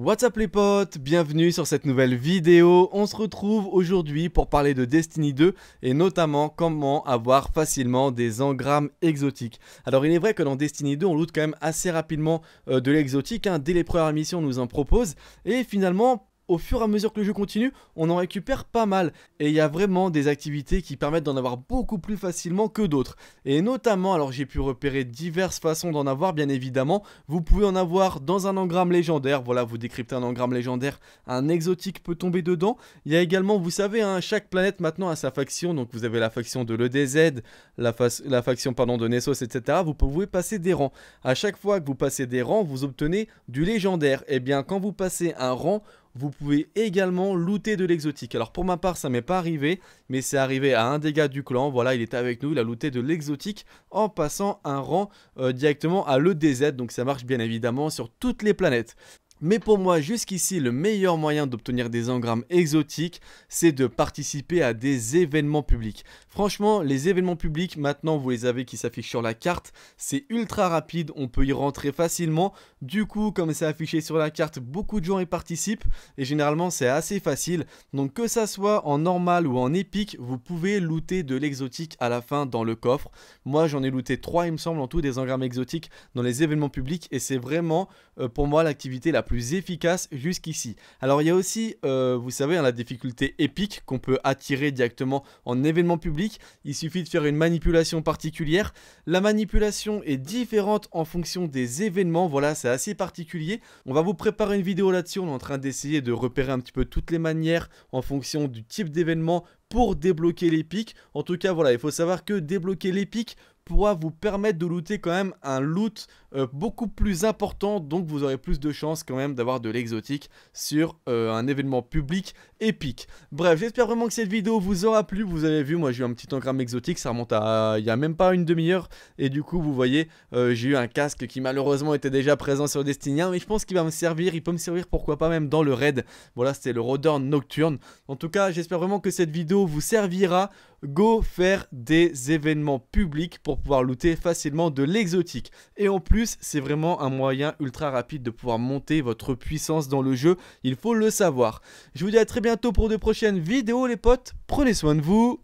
What's up les potes, bienvenue sur cette nouvelle vidéo. On se retrouve aujourd'hui pour parler de Destiny 2 et notamment comment avoir facilement des engrammes exotiques. Alors il est vrai que dans Destiny 2 on loot quand même assez rapidement euh, de l'exotique, hein. dès les premières missions on nous en propose et finalement au fur et à mesure que le jeu continue, on en récupère pas mal. Et il y a vraiment des activités qui permettent d'en avoir beaucoup plus facilement que d'autres. Et notamment, alors j'ai pu repérer diverses façons d'en avoir, bien évidemment. Vous pouvez en avoir dans un engramme légendaire. Voilà, vous décryptez un engramme légendaire, un exotique peut tomber dedans. Il y a également, vous savez, hein, chaque planète maintenant a sa faction. Donc vous avez la faction de l'EDZ, la, la faction pardon, de Nessos, etc. Vous pouvez passer des rangs. À chaque fois que vous passez des rangs, vous obtenez du légendaire. Et eh bien, quand vous passez un rang, vous pouvez également looter de l'exotique. Alors pour ma part ça m'est pas arrivé, mais c'est arrivé à un des gars du clan, voilà il était avec nous, il a looté de l'exotique en passant un rang euh, directement à l'EDZ, donc ça marche bien évidemment sur toutes les planètes. Mais pour moi, jusqu'ici, le meilleur moyen d'obtenir des engrammes exotiques, c'est de participer à des événements publics. Franchement, les événements publics, maintenant, vous les avez qui s'affichent sur la carte. C'est ultra rapide, on peut y rentrer facilement. Du coup, comme c'est affiché sur la carte, beaucoup de gens y participent. Et généralement, c'est assez facile. Donc que ça soit en normal ou en épique, vous pouvez looter de l'exotique à la fin dans le coffre. Moi, j'en ai looté 3, il me semble, en tout, des engrammes exotiques dans les événements publics. Et c'est vraiment, euh, pour moi, l'activité la plus efficace jusqu'ici. Alors il y a aussi, euh, vous savez, hein, la difficulté épique qu'on peut attirer directement en événement public. Il suffit de faire une manipulation particulière. La manipulation est différente en fonction des événements. Voilà, c'est assez particulier. On va vous préparer une vidéo là-dessus. On est en train d'essayer de repérer un petit peu toutes les manières en fonction du type d'événement pour débloquer les pics. En tout cas, voilà, il faut savoir que débloquer les pics pourra vous permettre de looter quand même un loot euh, beaucoup plus important. Donc vous aurez plus de chances quand même d'avoir de l'exotique sur euh, un événement public épique. Bref, j'espère vraiment que cette vidéo vous aura plu. Vous avez vu, moi j'ai eu un petit engramme exotique, ça remonte à il n'y a même pas une demi-heure. Et du coup, vous voyez, euh, j'ai eu un casque qui malheureusement était déjà présent sur Destiny 1, mais je pense qu'il va me servir. Il peut me servir pourquoi pas même dans le raid. Voilà, c'était le Rodor Nocturne. En tout cas, j'espère vraiment que cette vidéo vous servira go faire des événements publics pour pouvoir looter facilement de l'exotique. Et en plus, c'est vraiment un moyen ultra rapide de pouvoir monter votre puissance dans le jeu, il faut le savoir. Je vous dis à très bientôt pour de prochaines vidéos les potes, prenez soin de vous,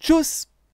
tchuss